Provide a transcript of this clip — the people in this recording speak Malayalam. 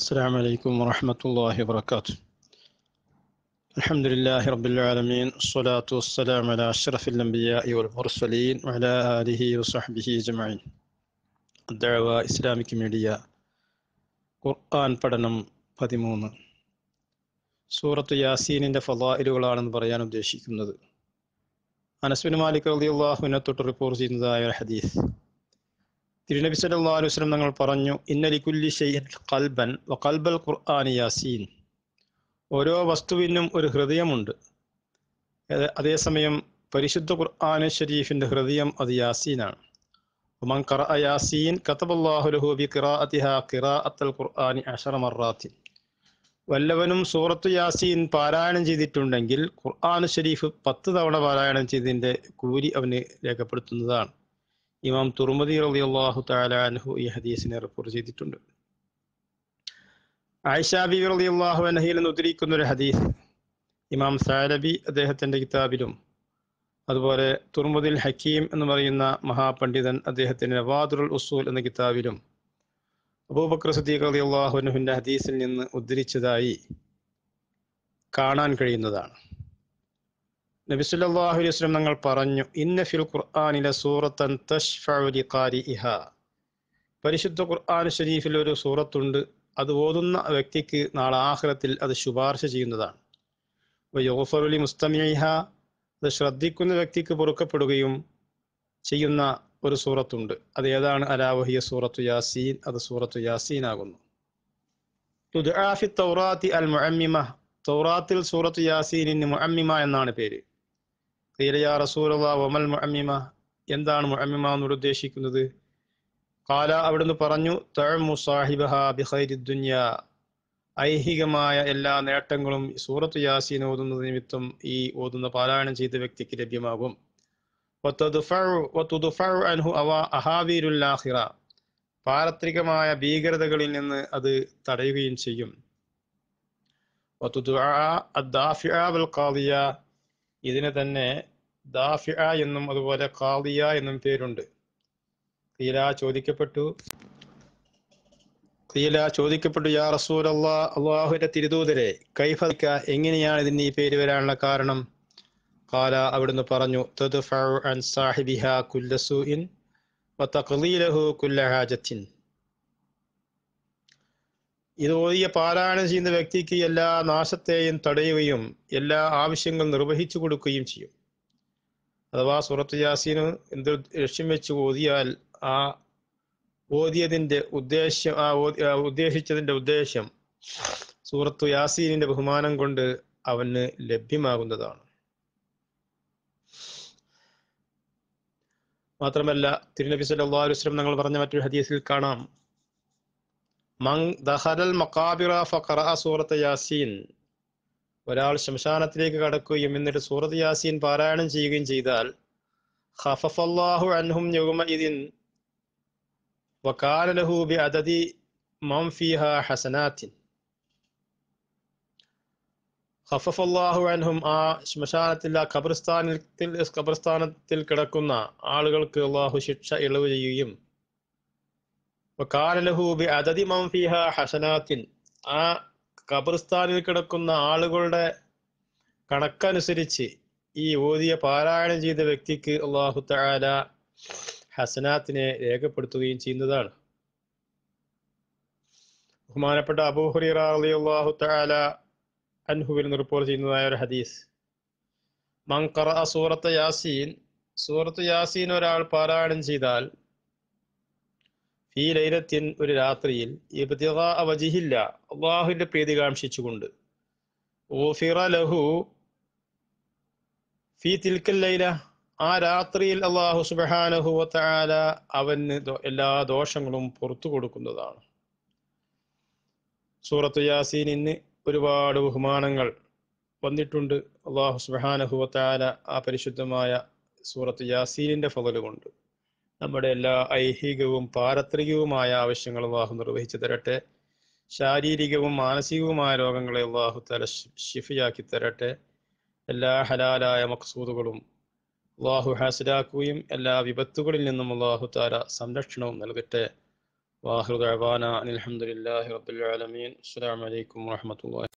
السلام عليكم ورحمة الله وبركاته الحمد لله رب العالمين الصلاة والسلام على أشرف الأنبياء والمرسلين وعلى آله وصحبه أجمعين الدعوة إسلامك ميديا ഖുർആൻ പഠനം പതിമൂന്ന് സൂറത്ത് യാസീനിൻ്റെ ഫലായിലുകളാണെന്ന് പറയാൻ أنا അനസ്വിൻ മാലിക് رضي الله عنه تطرق ورزيد ഒരു ഹദീസ് തിരുനബി സല്ലാ അലുസ്ലം ഞങ്ങൾ പറഞ്ഞു ഇന്നലിക്കുല്ലി ഷെയ്ൻ കൽബൻ വ കൽബൽ ഖുർആൻ യാസീൻ ഓരോ വസ്തുവിനും ഒരു ഹൃദയമുണ്ട് അതേസമയം പരിശുദ്ധ ഖുർആൻ ഷരീഫിൻ്റെ ഹൃദയം അത് യാസീനാണ് ഉമൻ ഖറഅ യാസീൻ ലഹു ബി ഖിറാഅതിഹാ ഖിറാഅത്തൽ ഖുർആനി അഷറ മറാത്തിൻ വല്ലവനും സൂറത്തു യാസീൻ പാരായണം ചെയ്തിട്ടുണ്ടെങ്കിൽ ഖുർആൻ ഷരീഫ് പത്ത് തവണ പാരായണം ചെയ്തതിൻ്റെ കൂലി അവന് രേഖപ്പെടുത്തുന്നതാണ് ഇമാം തുറമതി അലി അള്ളാഹു താലാൻഹു ഈ ഹദീസിനെ റിപ്പോർട്ട് ചെയ്തിട്ടുണ്ട് ആയിഷ അലി അള്ളാഹു അനഹിയിൽ നിന്ന് ഉദ്ധരിക്കുന്ന ഒരു ഹദീസ് ഇമാം സാരബി അദ്ദേഹത്തിന്റെ കിതാബിലും അതുപോലെ തുർമുദിൽ ഹക്കീം എന്ന് പറയുന്ന മഹാപണ്ഡിതൻ അദ്ദേഹത്തിൻ്റെ വാദുറുൽ ഉസൂൽ എന്ന കിതാബിലും അബൂബക്കർ സദീഖ് അലി അള്ളാഹുനുഹിൻ്റെ ഹദീസിൽ നിന്ന് ഉദ്ധരിച്ചതായി കാണാൻ കഴിയുന്നതാണ് നബിസുല്ലാഹു അലൈഹി വസ്ലം ഞങ്ങൾ പറഞ്ഞു ഇന്ന ഫിൽ ഖുർആാനിലെ സൂറത്തൻ തഷ്ഫി ഇഹ പരിശുദ്ധ ഖുർആൻ ഷരീഫിൽ ഒരു സൂറത്തുണ്ട് അത് ഓതുന്ന വ്യക്തിക്ക് നാളെ ആഹ്ലത്തിൽ അത് ശുപാർശ ചെയ്യുന്നതാണ് യോഫറുലി മുസ്തമിഹ അത് ശ്രദ്ധിക്കുന്ന വ്യക്തിക്ക് പൊറുക്കപ്പെടുകയും ചെയ്യുന്ന ഒരു സൂറത്തുണ്ട് അത് ഏതാണ് അലാവഹിയ സൂറത്തു യാസീൻ അത് സൂറത്തു യാസീൻ ആകുന്നു തൗറാത്തി അൽ മുഅമ്മിമ തൗറാത്തിൽ സൂറത്തു യാസീനിന് മുഅമ്മിമ എന്നാണ് പേര് കീല യാ മുഅമ്മിമ എന്താണ് മുഅമ്മിമ ഉദ്ദേശിക്കുന്നത് കാല അവിടുന്ന് പറഞ്ഞു തഴമു സാഹിബഹ ഐഹികമായ എല്ലാ നേട്ടങ്ങളും സൂറത്ത് യാസീൻ ഓതുന്നത് നിമിത്തം ഈ ഓതുന്ന പാരായണം ചെയ്ത വ്യക്തിക്ക് ലഭ്യമാകും പാരത്രികമായ ഭീകരതകളിൽ നിന്ന് അത് തടയുകയും ചെയ്യും ഇതിന് ദാഫിഅ എന്നും അതുപോലെ കാളിയ എന്നും പേരുണ്ട് കീല ചോദിക്കപ്പെട്ടു കീല ചോദിക്കപ്പെട്ടു യാ റസൂൽ അള്ളാ അള്ളാഹുവിന്റെ തിരുദൂതരെ കൈഫിക്ക എങ്ങനെയാണ് ഇതിന് ഈ പേര് വരാനുള്ള കാരണം കാല അവിടുന്ന് പറഞ്ഞു തദ്ഫഉ അൻ സാഹിബിഹ കുല്ലസൂഇൻ വതഖലീലഹു കുല്ല ഹാജത്തിൻ ഇത് ഓതിയ പാരായണം ചെയ്യുന്ന വ്യക്തിക്ക് എല്ലാ നാശത്തെയും തടയുകയും എല്ലാ ആവശ്യങ്ങളും നിർവഹിച്ചു കൊടുക്കുകയും ചെയ്യും അഥവാ സുറത്ത് യാസീന് എന്ത് ലക്ഷ്യം വെച്ച് ഓതിയാൽ ആ ഓതിയതിൻ്റെ ഉദ്ദേശ്യം ആ ഉദ്ദേശിച്ചതിൻ്റെ ഉദ്ദേശ്യം സൂറത്തു യാസീനിന്റെ ബഹുമാനം കൊണ്ട് അവന് ലഭ്യമാകുന്നതാണ് മാത്രമല്ല തിരുനബി സല്ലാ അലുസ്ലം ഞങ്ങൾ പറഞ്ഞ മറ്റൊരു ഹദീസിൽ കാണാം സൂറത്ത് യാസീൻ ഒരാൾ ശംശാനത്തിലേക്ക് കടക്കുകയും എന്നിട്ട് സൂറത്ത് യാസീൻ പാരായണം ചെയ്യുകയും ചെയ്താൽ ഹഫഫല്ലാഹു അൻഹും യൗമഇദിൻ വകാല ലഹു ബിഅദദി മം ഫീഹാ ഹസനാത്തിൻ ഹഫഫല്ലാഹു അൻഹും ആ ശ്മശാനത്തിൽ ആ ഖബർസ്ഥാനത്തിൽ ഖബർസ്ഥാനത്തിൽ കിടക്കുന്ന ആളുകൾക്ക് അള്ളാഹു ശിക്ഷ ഇളവ് ചെയ്യുകയും ഹസനാത്തിൻ ആ ഖബർസ്ഥാനിൽ കിടക്കുന്ന ആളുകളുടെ കണക്കനുസരിച്ച് ഈ ഓതിയ പാരായണം ചെയ്ത വ്യക്തിക്ക് അള്ളാഹു താല ഹസനാത്തിനെ രേഖപ്പെടുത്തുകയും ചെയ്യുന്നതാണ് ബഹുമാനപ്പെട്ട അബൂഹുറിറ അലി അള്ളാഹു താല അൻഹുവിൽ റിപ്പോർട്ട് ചെയ്യുന്നതായ ഒരു ഹദീസ് മങ്കറ സൂറത്ത് യാസീൻ സൂറത്ത് യാസീൻ ഒരാൾ പാരായണം ചെയ്താൽ ഈ ലൈലത്തിൻ ഒരു രാത്രിയിൽ വജിഹില്ല അള്ളാഹുവിന്റെ പ്രീതി കാക്ഷിച്ചുകൊണ്ട് ലഹു ലൈല ആ രാത്രിയിൽ അള്ളാഹു സുബഹാനഹു താല അവന് എല്ലാ ദോഷങ്ങളും പുറത്തു കൊടുക്കുന്നതാണ് സൂറത്ത് യാസീനിന് ഒരുപാട് ബഹുമാനങ്ങൾ വന്നിട്ടുണ്ട് അള്ളാഹു സുബഹാനഹു താല ആ പരിശുദ്ധമായ സൂറത്ത് യാസീനിന്റെ ഫതലുകൊണ്ട് കൊണ്ട് നമ്മുടെ എല്ലാ ഐഹികവും പാരത്രികവുമായ ആവശ്യങ്ങളും അള്ളാഹു നിർവഹിച്ചു തരട്ടെ ശാരീരികവും മാനസികവുമായ രോഗങ്ങളെ അള്ളാഹു തല ഷിഫിയാക്കി തരട്ടെ എല്ലാ ഹലാലായ മക്സൂദുകളും അള്ളാഹു ഹാസിലാക്കുകയും എല്ലാ വിപത്തുകളിൽ നിന്നും അള്ളാഹു താര സംരക്ഷണവും നൽകട്ടെ വാഹുദാന അലഹമുല്ലാ റബുലമീൻ അസ്സാം വലൈക്കും വാഹമത്തല്ലാ